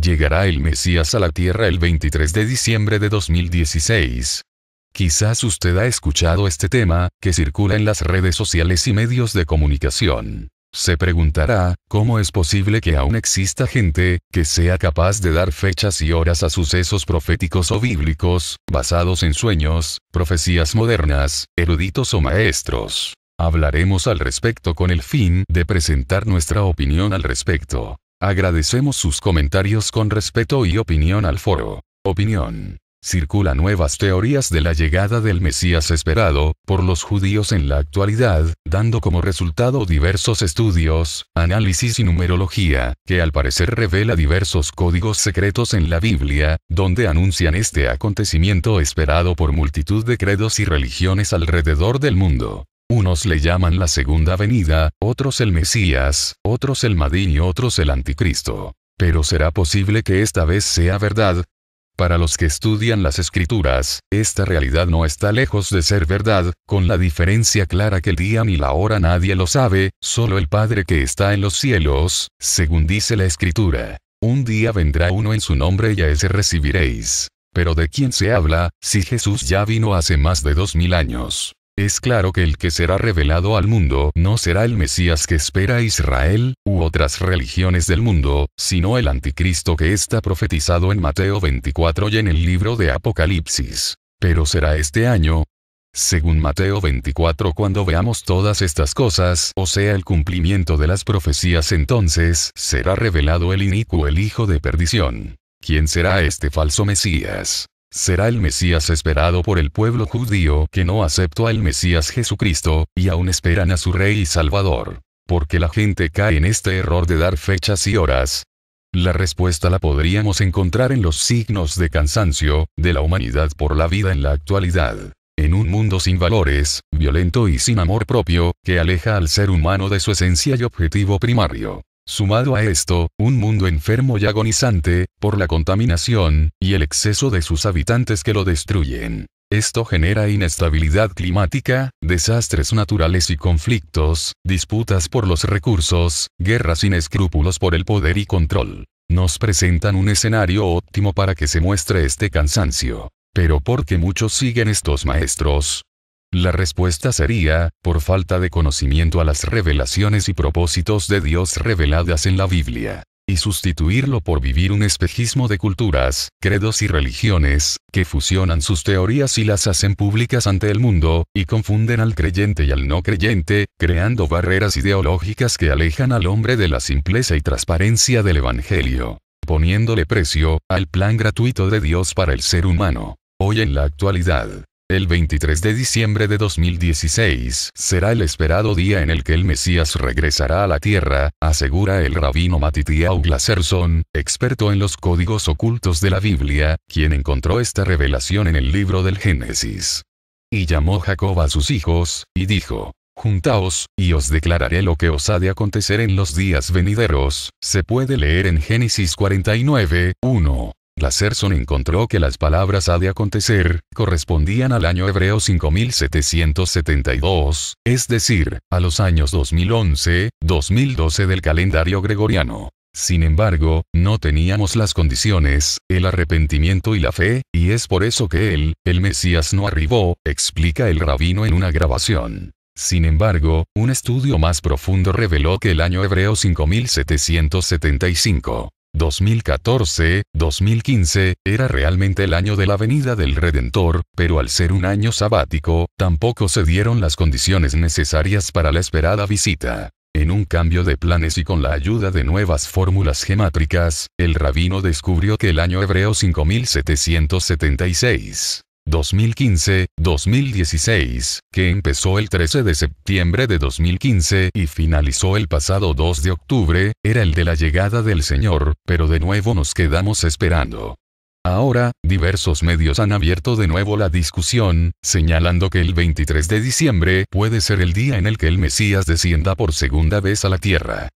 Llegará el Mesías a la Tierra el 23 de diciembre de 2016. Quizás usted ha escuchado este tema, que circula en las redes sociales y medios de comunicación. Se preguntará, ¿cómo es posible que aún exista gente, que sea capaz de dar fechas y horas a sucesos proféticos o bíblicos, basados en sueños, profecías modernas, eruditos o maestros? Hablaremos al respecto con el fin de presentar nuestra opinión al respecto. Agradecemos sus comentarios con respeto y opinión al foro. Opinión. Circula nuevas teorías de la llegada del Mesías esperado por los judíos en la actualidad, dando como resultado diversos estudios, análisis y numerología, que al parecer revela diversos códigos secretos en la Biblia, donde anuncian este acontecimiento esperado por multitud de credos y religiones alrededor del mundo. Unos le llaman la segunda venida, otros el Mesías, otros el Madín y otros el Anticristo. Pero ¿será posible que esta vez sea verdad? Para los que estudian las escrituras, esta realidad no está lejos de ser verdad, con la diferencia clara que el día ni la hora nadie lo sabe, solo el Padre que está en los cielos, según dice la escritura. Un día vendrá uno en su nombre y a ese recibiréis. Pero ¿de quién se habla, si Jesús ya vino hace más de dos mil años? Es claro que el que será revelado al mundo no será el Mesías que espera Israel, u otras religiones del mundo, sino el anticristo que está profetizado en Mateo 24 y en el libro de Apocalipsis. Pero será este año, según Mateo 24, cuando veamos todas estas cosas, o sea, el cumplimiento de las profecías, entonces será revelado el inicuo, el hijo de perdición. ¿Quién será este falso Mesías? será el Mesías esperado por el pueblo judío que no aceptó al Mesías Jesucristo, y aún esperan a su Rey y Salvador. Porque la gente cae en este error de dar fechas y horas, la respuesta la podríamos encontrar en los signos de cansancio, de la humanidad por la vida en la actualidad. En un mundo sin valores, violento y sin amor propio, que aleja al ser humano de su esencia y objetivo primario. Sumado a esto, un mundo enfermo y agonizante, por la contaminación, y el exceso de sus habitantes que lo destruyen. Esto genera inestabilidad climática, desastres naturales y conflictos, disputas por los recursos, guerras sin escrúpulos por el poder y control. Nos presentan un escenario óptimo para que se muestre este cansancio. Pero porque muchos siguen estos maestros, la respuesta sería, por falta de conocimiento a las revelaciones y propósitos de Dios reveladas en la Biblia y sustituirlo por vivir un espejismo de culturas, credos y religiones, que fusionan sus teorías y las hacen públicas ante el mundo, y confunden al creyente y al no creyente, creando barreras ideológicas que alejan al hombre de la simpleza y transparencia del Evangelio, poniéndole precio al plan gratuito de Dios para el ser humano. Hoy en la actualidad, el 23 de diciembre de 2016 será el esperado día en el que el Mesías regresará a la tierra, asegura el rabino Matityahu Glaserson, experto en los códigos ocultos de la Biblia, quien encontró esta revelación en el libro del Génesis. Y llamó Jacob a sus hijos, y dijo, Juntaos, y os declararé lo que os ha de acontecer en los días venideros, se puede leer en Génesis 49, 1. Lacerson encontró que las palabras ha de acontecer, correspondían al año hebreo 5772, es decir, a los años 2011, 2012 del calendario gregoriano. Sin embargo, no teníamos las condiciones, el arrepentimiento y la fe, y es por eso que él, el Mesías no arribó, explica el rabino en una grabación. Sin embargo, un estudio más profundo reveló que el año hebreo 5775 2014, 2015, era realmente el año de la venida del Redentor, pero al ser un año sabático, tampoco se dieron las condiciones necesarias para la esperada visita. En un cambio de planes y con la ayuda de nuevas fórmulas gemátricas, el rabino descubrió que el año hebreo 5776 2015-2016, que empezó el 13 de septiembre de 2015 y finalizó el pasado 2 de octubre, era el de la llegada del Señor, pero de nuevo nos quedamos esperando. Ahora, diversos medios han abierto de nuevo la discusión, señalando que el 23 de diciembre puede ser el día en el que el Mesías descienda por segunda vez a la tierra.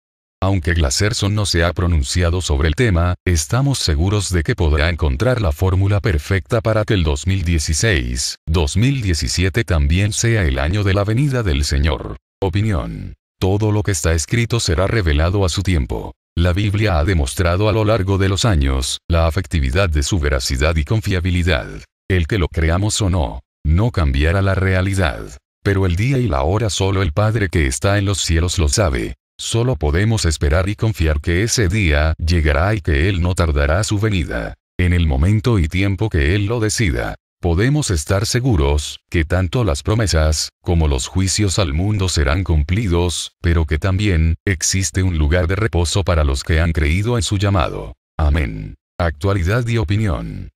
Aunque Glaserson no se ha pronunciado sobre el tema, estamos seguros de que podrá encontrar la fórmula perfecta para que el 2016-2017 también sea el año de la venida del Señor. Opinión. Todo lo que está escrito será revelado a su tiempo. La Biblia ha demostrado a lo largo de los años la afectividad de su veracidad y confiabilidad. El que lo creamos o no, no cambiará la realidad. Pero el día y la hora solo el Padre que está en los cielos lo sabe. Solo podemos esperar y confiar que ese día llegará y que Él no tardará su venida. En el momento y tiempo que Él lo decida, podemos estar seguros que tanto las promesas como los juicios al mundo serán cumplidos, pero que también existe un lugar de reposo para los que han creído en su llamado. Amén. Actualidad y opinión.